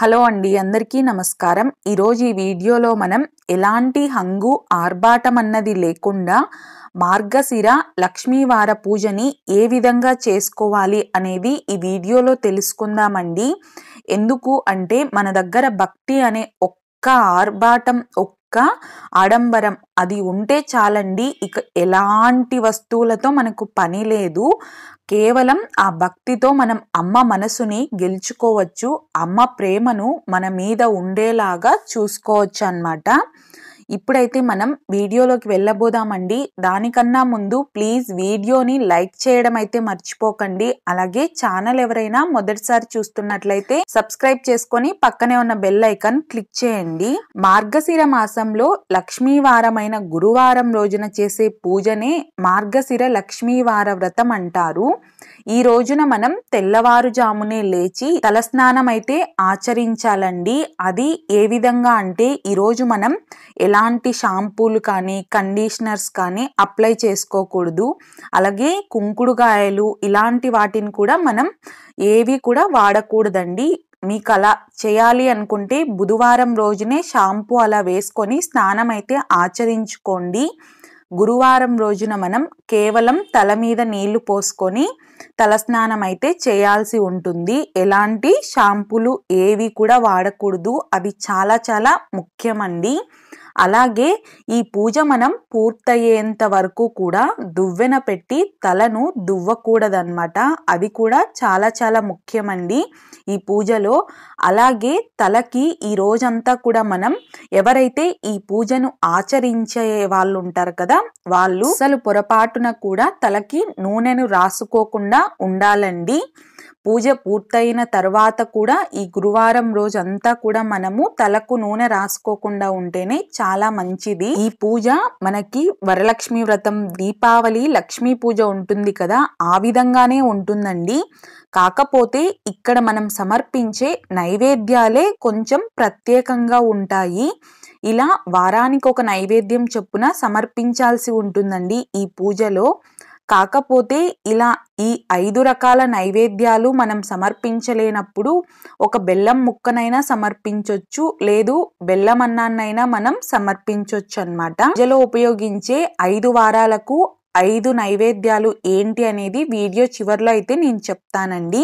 hello అండి అందరికీ నమస్కారం ఈరోజు ఈ వీడియోలో మనం ఎలాంటి హంగు ఆర్భాటం అన్నది లేకుండా మార్గశిర లక్ష్మీవార పూజని ఏ విధంగా చేసుకోవాలి అనేది ఈ వీడియోలో తెలుసుకుందామండి ఎందుకు అంటే మన దగ్గర భక్తి అనే ఒక్క ఆర్భాటం ఒక్క యొక్క ఆడంబరం అది ఉంటే చాలండి ఇక ఎలాంటి వస్తువులతో మనకు పని లేదు కేవలం ఆ భక్తితో మనం అమ్మ మనసుని గెలుచుకోవచ్చు అమ్మ ప్రేమను మన మీద ఉండేలాగా చూసుకోవచ్చు అన్నమాట ఇప్పుడైతే మనం వీడియోలోకి వెళ్ళబోదామండి దానికన్నా ముందు ప్లీజ్ వీడియోని లైక్ చేయడం అయితే మర్చిపోకండి అలాగే ఛానల్ ఎవరైనా మొదటిసారి చూస్తున్నట్లయితే సబ్స్క్రైబ్ చేసుకొని పక్కనే ఉన్న బెల్ ఐకాన్ క్లిక్ చేయండి మార్గశిర మాసంలో లక్ష్మీవారమైన గురువారం రోజున చేసే పూజనే మార్గశిర లక్ష్మీవార వ్రతం అంటారు ఈ రోజున మనం తెల్లవారుజామునే లేచి తలస్నానం అయితే ఆచరించాలండి అది ఏ విధంగా అంటే ఈరోజు మనం ఎలా ఎలాంటి షాంపూలు కానీ కండిషనర్స్ కానీ అప్లై చేసుకోకూడదు అలాగే కుంకుడుగాయలు ఇలాంటి వాటిని కూడా మనం ఏవి కూడా వాడకూడదండి మీకు అలా చేయాలి అనుకుంటే బుధవారం రోజునే షాంపూ అలా వేసుకొని స్నానం అయితే ఆచరించుకోండి గురువారం రోజున మనం కేవలం తల మీద నీళ్లు పోసుకొని తలస్నానం అయితే చేయాల్సి ఉంటుంది ఎలాంటి షాంపూలు ఏవి కూడా వాడకూడదు అది చాలా చాలా ముఖ్యమండి అలాగే ఈ పూజ మనం పూర్తయ్యేంత వరకు కూడా దువ్వెన పెట్టి తలను దువ్వకూడదన్నమాట అది కూడా చాలా చాలా ముఖ్యమండి ఈ పూజలో అలాగే తలకి ఈ రోజంతా కూడా మనం ఎవరైతే ఈ పూజను ఆచరించే వాళ్ళు ఉంటారు కదా వాళ్ళు అసలు పొరపాటున కూడా తలకి నూనెను రాసుకోకుండా ఉండాలండి పూజ పూర్తయిన తర్వాత కూడా ఈ గురువారం రోజంతా కూడా మనము తలకు నూనె రాసుకోకుండా ఉంటేనే చాలా మంచిది ఈ పూజ మనకి వరలక్ష్మి వ్రతం దీపావళి లక్ష్మీ పూజ ఉంటుంది కదా ఆ విధంగానే ఉంటుందండి కాకపోతే ఇక్కడ మనం సమర్పించే నైవేద్యాలే కొంచెం ప్రత్యేకంగా ఉంటాయి ఇలా వారానికి ఒక నైవేద్యం చొప్పున సమర్పించాల్సి ఉంటుందండి ఈ పూజలో కాకపోతే ఇలా ఈ ఐదు రకాల నైవేద్యాలు మనం సమర్పించలేనప్పుడు ఒక బెల్లం ముక్కనైనా సమర్పించవచ్చు లేదు బెల్లం అన్నాన్నైనా మనం సమర్పించవచ్చు అనమాట పూజలో ఉపయోగించే ఐదు వారాలకు ఐదు నైవేద్యాలు ఏంటి అనేది వీడియో చివరిలో అయితే నేను చెప్తానండి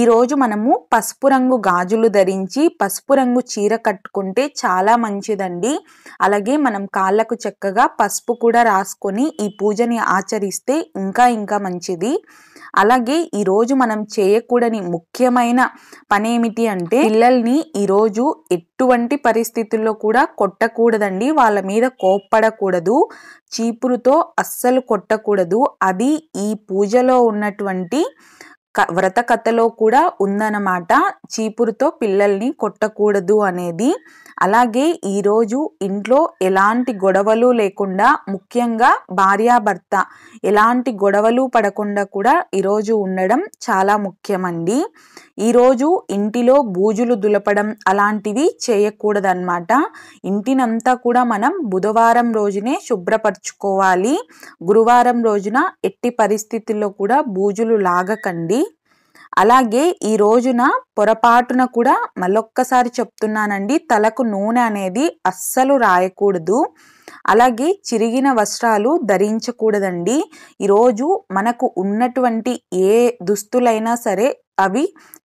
ఈరోజు మనము పసుపు రంగు గాజులు ధరించి పసుపు రంగు చీర కట్టుకుంటే చాలా మంచిదండి అలాగే మనం కాళ్ళకు చక్కగా పసుపు కూడా రాసుకొని ఈ పూజని ఆచరిస్తే ఇంకా ఇంకా మంచిది అలాగే ఈరోజు మనం చేయకూడని ముఖ్యమైన పని ఏమిటి అంటే పిల్లల్ని ఈరోజు ఎటువంటి పరిస్థితుల్లో కూడా కొట్టకూడదండి వాళ్ళ మీద కోప్పడకూడదు చీపురుతో అస్సలు కొట్టకూడదు అది ఈ పూజలో ఉన్నటువంటి క వ్రత కథలో కూడా ఉందన్నమాట చీపురుతో పిల్లల్ని కొట్టకూడదు అనేది అలాగే ఈరోజు ఇంట్లో ఎలాంటి గొడవలు లేకుండా ముఖ్యంగా భార్యాభర్త ఎలాంటి గొడవలు పడకుండా కూడా ఈరోజు ఉండడం చాలా ముఖ్యమండి ఈరోజు ఇంటిలో బూజులు దులపడం అలాంటివి చేయకూడదన్నమాట ఇంటినంతా కూడా మనం బుధవారం రోజునే శుభ్రపరచుకోవాలి గురువారం రోజున ఎట్టి పరిస్థితుల్లో కూడా బూజులు లాగకండి అలాగే ఈ రోజున పొరపాటున కూడా మళ్ళొక్కసారి చెప్తున్నానండి తలకు నూనె అనేది అస్సలు రాయకూడదు అలాగే చిరిగిన వస్త్రాలు ధరించకూడదండి ఈరోజు మనకు ఉన్నటువంటి ఏ దుస్తులైనా సరే అవి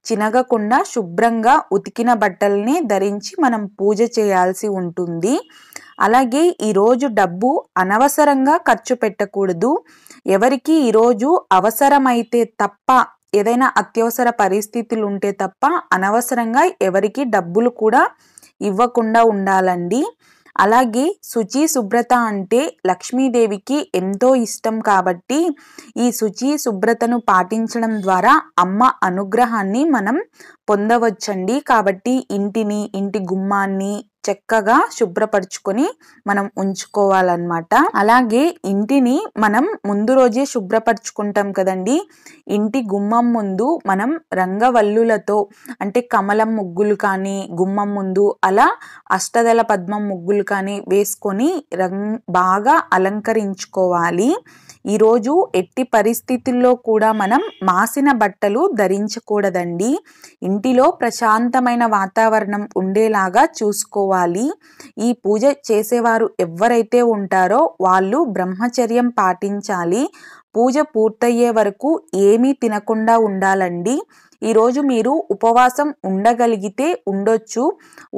చినగకుండా శుభ్రంగా ఉతికిన బట్టల్ని ధరించి మనం పూజ చేయాల్సి ఉంటుంది అలాగే ఈరోజు డబ్బు అనవసరంగా ఖర్చు పెట్టకూడదు ఎవరికి ఈరోజు అవసరమైతే తప్ప ఏదైనా అత్యవసర పరిస్థితులు ఉంటే తప్ప అనవసరంగా ఎవరికి డబ్బులు కూడా ఇవ్వకుండా ఉండాలండి అలాగే శుచి శుభ్రత అంటే లక్ష్మీదేవికి ఎంతో ఇష్టం కాబట్టి ఈ శుచి శుభ్రతను పాటించడం ద్వారా అమ్మ అనుగ్రహాన్ని మనం పొందవచ్చండి కాబట్టి ఇంటిని ఇంటి గుమ్మాన్ని చక్కగా శుభ్రపరుచుకొని మనం ఉంచుకోవాలన్నమాట అలాగే ఇంటిని మనం ముందు రోజే శుభ్రపరుచుకుంటాం కదండి ఇంటి గుమ్మం ముందు మనం రంగవల్లులతో అంటే కమలం ముగ్గులు కానీ గుమ్మం ముందు అలా అష్టదళ పద్మం ముగ్గులు కానీ వేసుకొని రంగ్ బాగా అలంకరించుకోవాలి ఈరోజు ఎట్టి పరిస్థితుల్లో కూడా మనం మాసిన బట్టలు ధరించకూడదండి ఇంటిలో ప్రశాంతమైన వాతావరణం ఉండేలాగా చూసుకోవాలి చేసుకోవాలి ఈ పూజ చేసేవారు ఎవరైతే ఉంటారో వాళ్ళు బ్రహ్మచర్యం పాటించాలి పూజ పూర్తయ్యే వరకు ఏమీ తినకుండా ఉండాలండి ఈరోజు మీరు ఉపవాసం ఉండగలిగితే ఉండొచ్చు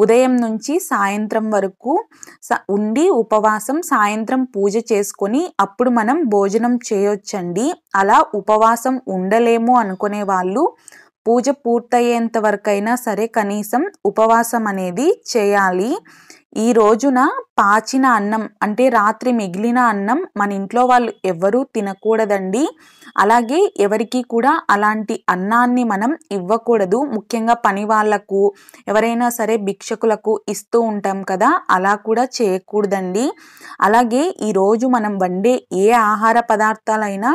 ఉదయం నుంచి సాయంత్రం వరకు ఉండి ఉపవాసం సాయంత్రం పూజ చేసుకొని అప్పుడు మనం భోజనం చేయొచ్చండి అలా ఉపవాసం ఉండలేము అనుకునే వాళ్ళు పూజ పూర్తయ్యేంత వరకైనా సరే కనీసం ఉపవాసం అనేది చేయాలి ఈ రోజున పాచిన అన్నం అంటే రాత్రి మిగిలిన అన్నం మన ఇంట్లో వాళ్ళు ఎవరూ తినకూడదండి అలాగే ఎవరికి కూడా అలాంటి అన్నాన్ని మనం ఇవ్వకూడదు ముఖ్యంగా పని వాళ్ళకు ఎవరైనా సరే భిక్షకులకు ఇస్తూ ఉంటాం కదా అలా కూడా చేయకూడదండి అలాగే ఈరోజు మనం వండే ఏ ఆహార పదార్థాలైనా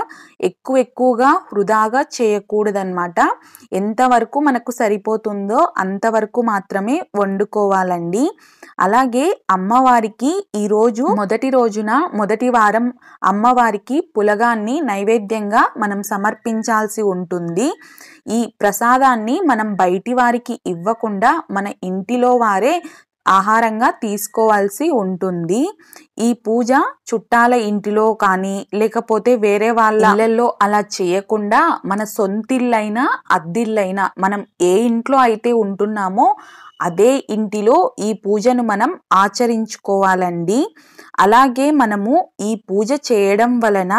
ఎక్కువ ఎక్కువగా వృధాగా చేయకూడదన్నమాట ఎంతవరకు మనకు సరిపోతుందో అంతవరకు మాత్రమే వండుకోవాలండి అలాగే అలాగే అమ్మవారికి ఈరోజు మొదటి రోజున మొదటి వారం అమ్మవారికి పులగాన్ని నైవేద్యంగా మనం సమర్పించాల్సి ఉంటుంది ఈ ప్రసాదాన్ని మనం బయటి వారికి ఇవ్వకుండా మన ఇంటిలో వారే ఆహారంగా తీసుకోవాల్సి ఉంటుంది ఈ పూజ చుట్టాల ఇంటిలో కానీ లేకపోతే వేరే వాళ్ళ ఇళ్లలో అలా చేయకుండా మన సొంతిల్లైనా అద్దిల్లైనా మనం ఏ ఇంట్లో అయితే ఉంటున్నామో అదే ఇంటిలో ఈ పూజను మనం ఆచరించుకోవాలండి అలాగే మనము ఈ పూజ చేయడం వలన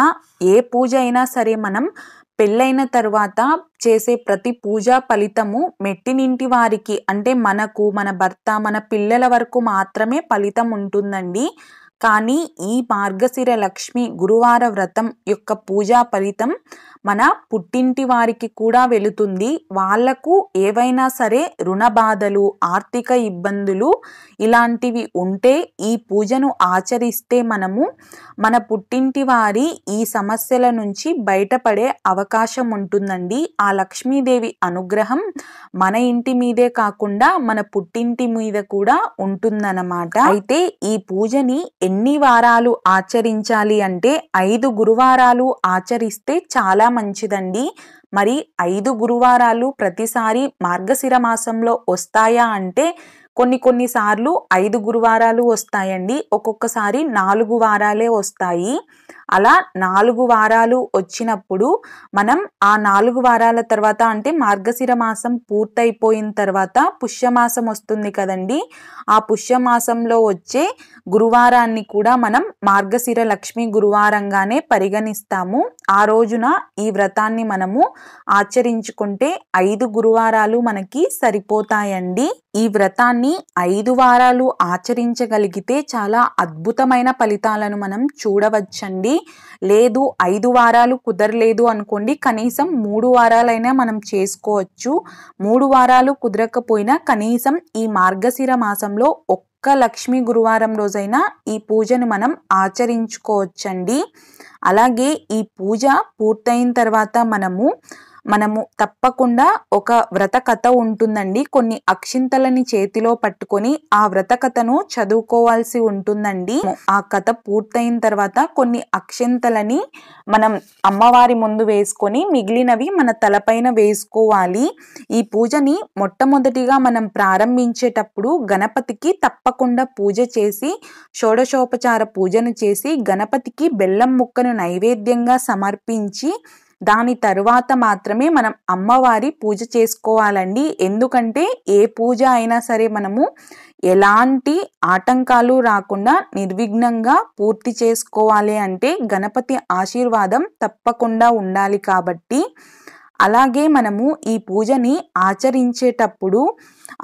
ఏ పూజ అయినా సరే మనం పెళ్ళైన తర్వాత చేసే ప్రతి పూజా ఫలితము మెట్టినింటి వారికి అంటే మనకు మన భర్త మన పిల్లల వరకు మాత్రమే ఫలితం ఉంటుందండి కానీ ఈ మార్గశిర లక్ష్మి గురువార వ్రతం యొక్క పూజా ఫలితం మన పుట్టింటి వారికి కూడా వెళుతుంది వాళ్లకు ఏవైనా సరే రుణ బాధలు ఆర్థిక ఇబ్బందులు ఇలాంటివి ఉంటే ఈ పూజను ఆచరిస్తే మనము మన పుట్టింటి వారి ఈ సమస్యల నుంచి బయటపడే అవకాశం ఉంటుందండి ఆ లక్ష్మీదేవి అనుగ్రహం మన ఇంటి మీదే కాకుండా మన పుట్టింటి మీద కూడా ఉంటుందన్నమాట అయితే ఈ పూజని ఎన్ని ఎన్ని వారాలు ఆచరించాలి అంటే ఐదు గురువారాలు ఆచరిస్తే చాలా మంచిదండి మరి ఐదు గురువారాలు ప్రతిసారి మార్గశిర మాసంలో వస్తాయా అంటే కొన్ని కొన్నిసార్లు ఐదు గురువారాలు వస్తాయండి ఒక్కొక్కసారి నాలుగు వారాలే వస్తాయి అలా నాలుగు వారాలు వచ్చినప్పుడు మనం ఆ నాలుగు వారాల తర్వాత అంటే మార్గశిర మాసం పూర్తయిపోయిన తర్వాత పుష్యమాసం వస్తుంది కదండి ఆ పుష్యమాసంలో వచ్చే గురువారాన్ని కూడా మనం మార్గశిర లక్ష్మి గురువారంగానే పరిగణిస్తాము ఆ రోజున ఈ వ్రతాన్ని మనము ఆచరించుకుంటే ఐదు గురువారాలు మనకి సరిపోతాయండి ఈ వ్రతాన్ని ఐదు వారాలు ఆచరించగలిగితే చాలా అద్భుతమైన ఫలితాలను మనం చూడవచ్చండి లేదు ఐదు వారాలు కుదరలేదు అనుకోండి కనీసం మూడు వారాలైనా మనం చేసుకోవచ్చు మూడు వారాలు కుదరకపోయినా కనీసం ఈ మార్గశిర మాసంలో ఒక్క లక్ష్మీ గురువారం రోజైనా ఈ పూజను మనం ఆచరించుకోవచ్చండి అలాగే ఈ పూజ పూర్తయిన తర్వాత మనము మనము తప్పకుండా ఒక వ్రత కథ ఉంటుందండి కొన్ని అక్షింతలని చేతిలో పట్టుకొని ఆ వ్రత కథను చదువుకోవాల్సి ఉంటుందండి ఆ కథ పూర్తయిన తర్వాత కొన్ని అక్షింతలని మనం అమ్మవారి ముందు వేసుకొని మిగిలినవి మన తలపైన వేసుకోవాలి ఈ పూజని మొట్టమొదటిగా మనం ప్రారంభించేటప్పుడు గణపతికి తప్పకుండా పూజ చేసి షోడశోపచార పూజను చేసి గణపతికి బెల్లం ముక్కను నైవేద్యంగా సమర్పించి దాని తరువాత మాత్రమే మనం అమ్మవారి పూజ చేసుకోవాలండి ఎందుకంటే ఏ పూజ అయినా సరే మనము ఎలాంటి ఆటంకాలు రాకుండా నిర్విఘ్నంగా పూర్తి చేసుకోవాలి అంటే గణపతి ఆశీర్వాదం తప్పకుండా ఉండాలి కాబట్టి అలాగే మనము ఈ పూజని ఆచరించేటప్పుడు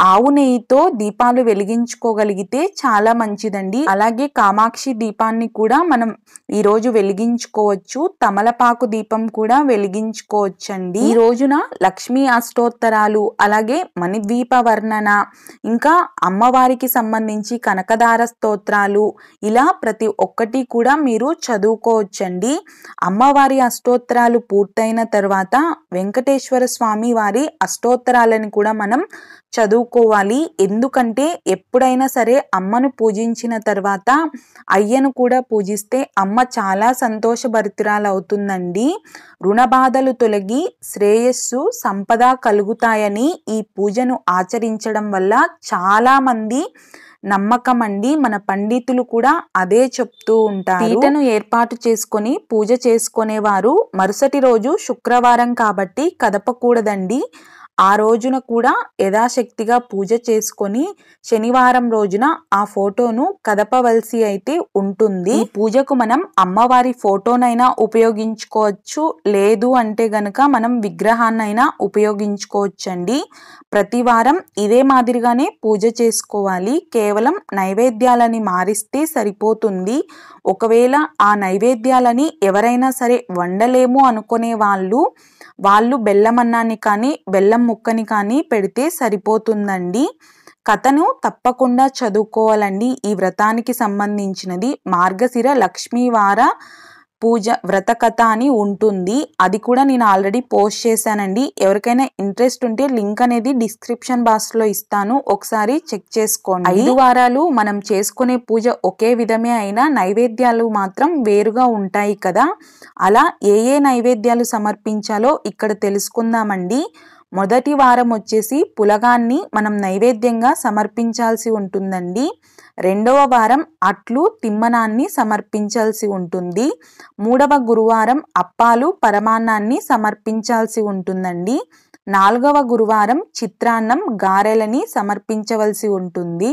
ఆవు నెయ్యితో దీపాలు వెలిగించుకోగలిగితే చాలా మంచిదండి అలాగే కామాక్షి దీపాన్ని కూడా మనం ఈరోజు వెలిగించుకోవచ్చు తమలపాకు దీపం కూడా వెలిగించుకోవచ్చండి ఈ రోజున లక్ష్మీ అష్టోత్తరాలు అలాగే మణిద్వీప వర్ణన ఇంకా అమ్మవారికి సంబంధించి కనకదార స్తోత్రాలు ఇలా ప్రతి ఒక్కటి కూడా మీరు చదువుకోవచ్చండి అమ్మవారి అష్టోత్తరాలు పూర్తయిన తర్వాత వెంకటేశ్వర స్వామి వారి అష్టోత్తరాలను కూడా మనం చదువు చదువుకోవాలి ఎందుకంటే ఎప్పుడైనా సరే అమ్మను పూజించిన తర్వాత అయ్యను కూడా పూజిస్తే అమ్మ చాలా సంతోషభరితురాలవుతుందండి రుణబాధలు తొలగి శ్రేయస్సు సంపద కలుగుతాయని ఈ పూజను ఆచరించడం వల్ల చాలామంది నమ్మకం అండి మన పండితులు కూడా అదే చెప్తూ ఉంటారు పీటను ఏర్పాటు చేసుకొని పూజ చేసుకునేవారు మరుసటి రోజు శుక్రవారం కాబట్టి కదపకూడదండి ఆ రోజున కూడా యథాశక్తిగా పూజ చేసుకొని శనివారం రోజున ఆ ఫోటోను కదపవలసి అయితే ఉంటుంది పూజకు మనం అమ్మవారి ఫోటోనైనా ఉపయోగించుకోవచ్చు లేదు అంటే గనక మనం విగ్రహాన్నైనా ఉపయోగించుకోవచ్చండి ప్రతి వారం ఇదే మాదిరిగానే పూజ చేసుకోవాలి కేవలం నైవేద్యాలని మారిస్తే సరిపోతుంది ఒకవేళ ఆ నైవేద్యాలని ఎవరైనా సరే వండలేము అనుకునే వాళ్ళు వాళ్ళు బెల్లం అన్నాన్ని కానీ బెల్లం ముక్కని కానీ పెడితే సరిపోతుందండి కథను తప్పకుండా చదువుకోవాలండి ఈ వ్రతానికి సంబంధించినది మార్గశిర లక్ష్మీవార పూజ వ్రత కథ అని ఉంటుంది అది కూడా నేను ఆల్రెడీ పోస్ట్ చేశానండి ఎవరికైనా ఇంట్రెస్ట్ ఉంటే లింక్ అనేది డిస్క్రిప్షన్ బాక్స్లో ఇస్తాను ఒకసారి చెక్ చేసుకోండి ఐదు వారాలు మనం చేసుకునే పూజ ఒకే విధమే అయినా నైవేద్యాలు మాత్రం వేరుగా ఉంటాయి కదా అలా ఏ ఏ నైవేద్యాలు సమర్పించాలో ఇక్కడ తెలుసుకుందామండి మొదటి వారం వచ్చేసి పులగాన్ని మనం నైవేద్యంగా సమర్పించాల్సి ఉంటుందండి రెండవ వారం అట్లు తిమ్మనాన్ని సమర్పించాల్సి ఉంటుంది మూడవ గురువారం అప్పాలు పరమాన్నాన్ని సమర్పించాల్సి ఉంటుందండి నాలుగవ గురువారం చిత్రాన్నం గారెలని సమర్పించవలసి ఉంటుంది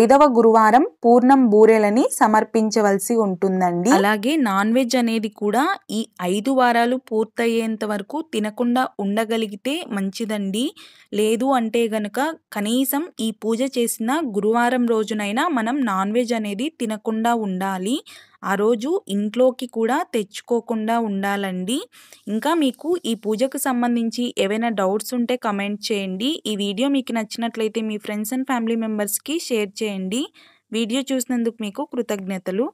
ఐదవ గురువారం పూర్ణం బూరెలని సమర్పించవలసి ఉంటుందండి అలాగే నాన్ వెజ్ అనేది కూడా ఈ ఐదు వారాలు పూర్తయ్యేంత వరకు తినకుండా ఉండగలిగితే మంచిదండి లేదు అంటే గనక కనీసం ఈ పూజ చేసిన గురువారం రోజునైనా మనం నాన్ వెజ్ అనేది తినకుండా ఉండాలి ఆ రోజు ఇంట్లోకి కూడా తెచ్చుకోకుండా ఉండాలండి ఇంకా మీకు ఈ పూజకు సంబంధించి ఏవైనా డౌట్స్ ఉంటే కమెంట్ చేయండి ఈ వీడియో మీకు నచ్చినట్లయితే మీ ఫ్రెండ్స్ అండ్ ఫ్యామిలీ మెంబర్స్కి షేర్ చేయండి వీడియో చూసినందుకు మీకు కృతజ్ఞతలు